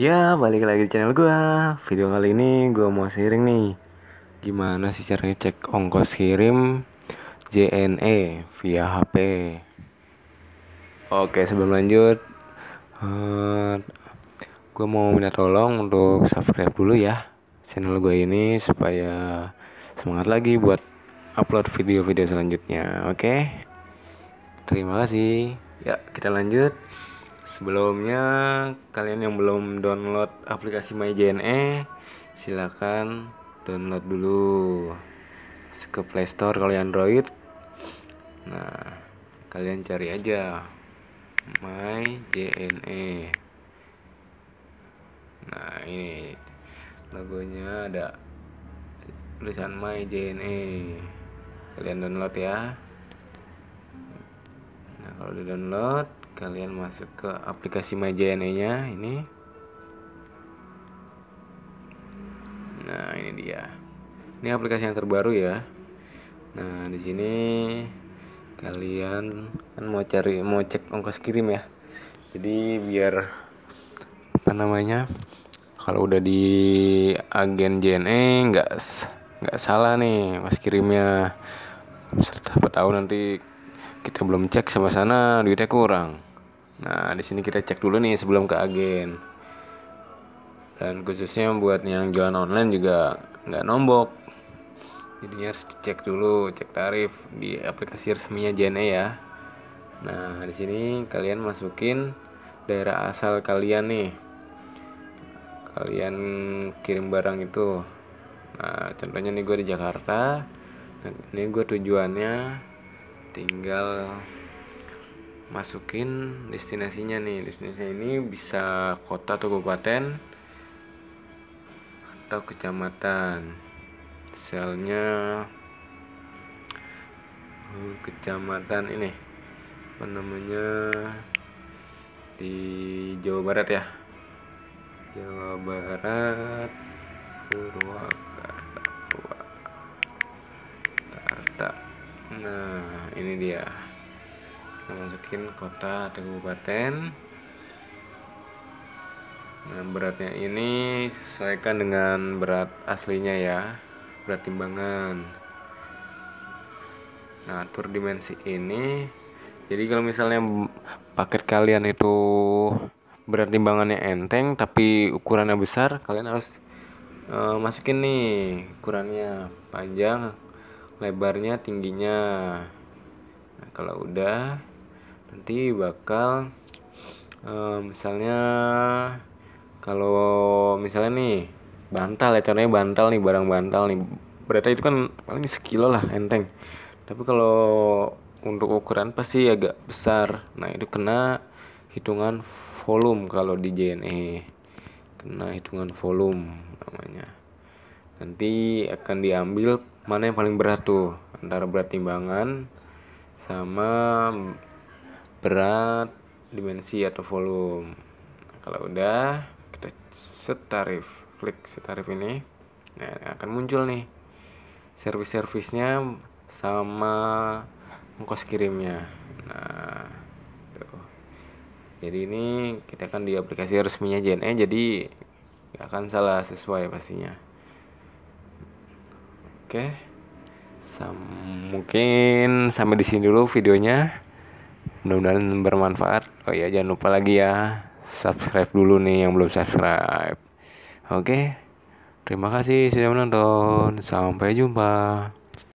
Ya, balik lagi di channel gua. Video kali ini gua mau sharing nih. Gimana sih caranya cek ongkos kirim JNE via HP? Oke, sebelum lanjut uh, gua mau minta tolong untuk subscribe dulu ya channel gua ini supaya semangat lagi buat upload video-video selanjutnya. Oke. Terima kasih. Ya, kita lanjut. Sebelumnya kalian yang belum download aplikasi MyJNE silakan download dulu masuk ke Play Store kalau Android. Nah, kalian cari aja MyJNE. Nah, ini logonya ada tulisan MyJNE. Kalian download ya. Nah, kalau di-download kalian masuk ke aplikasi MyJNE nya ini nah ini dia ini aplikasi yang terbaru ya nah di sini kalian kan mau cari mau cek ongkos kirim ya jadi biar apa namanya kalau udah di agen JNE nggak nggak salah nih mas kirimnya serta tahu nanti kita belum cek sama sana duitnya kurang Nah, di sini kita cek dulu nih sebelum ke agen. Dan khususnya buat yang jualan online juga nggak nombok. Jadi harus cek dulu, cek tarif di aplikasi resminya JNE ya. Nah, di sini kalian masukin daerah asal kalian nih. Kalian kirim barang itu. Nah, contohnya nih gue di Jakarta. Nah, ini gue tujuannya tinggal masukin destinasinya nih destinasi ini bisa kota atau kabupaten atau kecamatan selnya oh, kecamatan ini apa namanya di Jawa Barat ya Jawa Barat Purwakarta Purwakarta nah ini dia kita masukin kota atau kabupaten nah beratnya ini sesuaikan dengan berat aslinya ya berat timbangan nah atur dimensi ini jadi kalau misalnya paket kalian itu berat timbangannya enteng tapi ukurannya besar kalian harus uh, masukin nih ukurannya panjang lebarnya tingginya nah, kalau udah nanti bakal uh, misalnya kalau misalnya nih bantal ya contohnya bantal nih barang bantal nih beratnya itu kan paling sekilo lah enteng tapi kalau untuk ukuran pasti agak besar nah itu kena hitungan volume kalau di JNE kena hitungan volume namanya nanti akan diambil mana yang paling berat tuh antara berat timbangan sama berat dimensi atau volume nah, kalau udah kita set tarif klik set tarif ini nah akan muncul nih service servisnya sama ongkos kirimnya nah tuh. jadi ini kita kan di aplikasi resminya JNE jadi nggak akan salah sesuai pastinya oke Sam mungkin sampai di sini dulu videonya mudah-mudahan bermanfaat oh ya jangan lupa lagi ya subscribe dulu nih yang belum subscribe oke terima kasih sudah menonton sampai jumpa